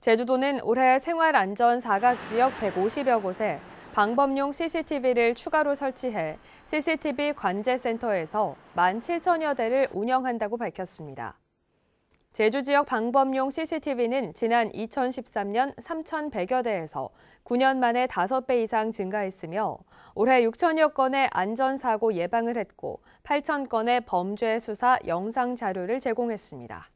제주도는 올해 생활안전 사각지역 150여 곳에 방범용 CCTV를 추가로 설치해 CCTV 관제센터에서 1만 7천여 대를 운영한다고 밝혔습니다. 제주 지역 방범용 CCTV는 지난 2013년 3,100여 대에서 9년 만에 5배 이상 증가했으며 올해 6천여 건의 안전사고 예방을 했고 8천 건의 범죄 수사 영상 자료를 제공했습니다.